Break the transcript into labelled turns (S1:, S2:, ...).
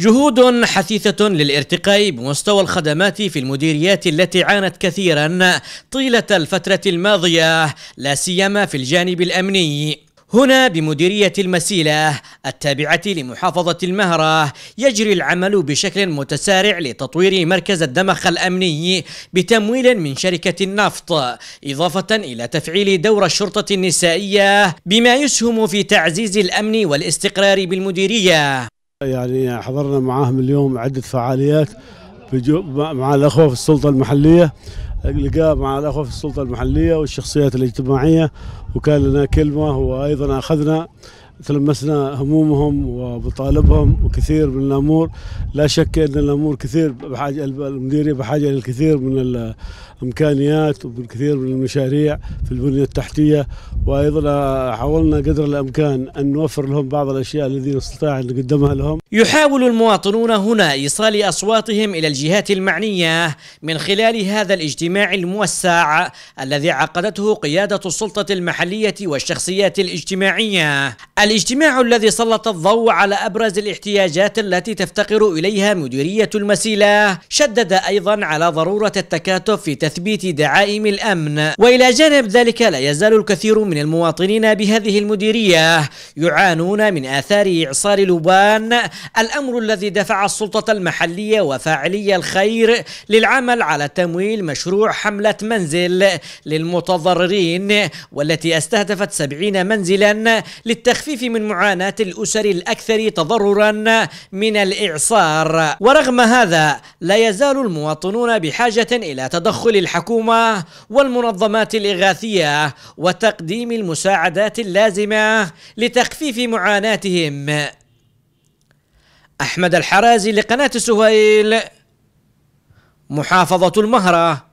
S1: جهود حثيثة للارتقاء بمستوى الخدمات في المديريات التي عانت كثيرا طيلة الفترة الماضية لا سيما في الجانب الأمني هنا بمديرية المسيلة التابعة لمحافظة المهرة يجري العمل بشكل متسارع لتطوير مركز الدمخ الأمني بتمويل من شركة النفط إضافة إلى تفعيل دور الشرطة النسائية بما يسهم في تعزيز الأمن والاستقرار بالمديرية
S2: يعني حضرنا معاهم اليوم عدة فعاليات مع الأخوة في السلطة المحلية لقاء مع الأخوة في السلطة المحلية والشخصيات الاجتماعية وكان لنا كلمة وأيضا أخذنا تلمسنا همومهم ومطالبهم وكثير من الامور لا شك ان الامور كثير بحاجه المديريه بحاجه للكثير من الامكانيات والكثير من المشاريع في البنيه التحتيه وايضا حاولنا قدر الامكان ان نوفر لهم بعض الاشياء التي نستطيع ان نقدمها لهم. يحاول
S1: المواطنون هنا ايصال اصواتهم الى الجهات المعنيه من خلال هذا الاجتماع الموسع الذي عقدته قياده السلطه المحليه والشخصيات الاجتماعيه الاجتماع الذي سلط الضوء على أبرز الاحتياجات التي تفتقر إليها مديرية المسيلة شدد أيضا على ضرورة التكاتف في تثبيت دعائم الأمن وإلى جانب ذلك لا يزال الكثير من المواطنين بهذه المديرية يعانون من آثار إعصار لبان الأمر الذي دفع السلطة المحلية وفاعلي الخير للعمل على تمويل مشروع حملة منزل للمتضررين والتي استهدفت 70 منزلا للتخفيف للتخفيف من معاناة الأسر الأكثر تضررا من الإعصار ورغم هذا لا يزال المواطنون بحاجة إلى تدخل الحكومة والمنظمات الإغاثية وتقديم المساعدات اللازمة لتخفيف معاناتهم أحمد الحرازي لقناة سهيل محافظة المهره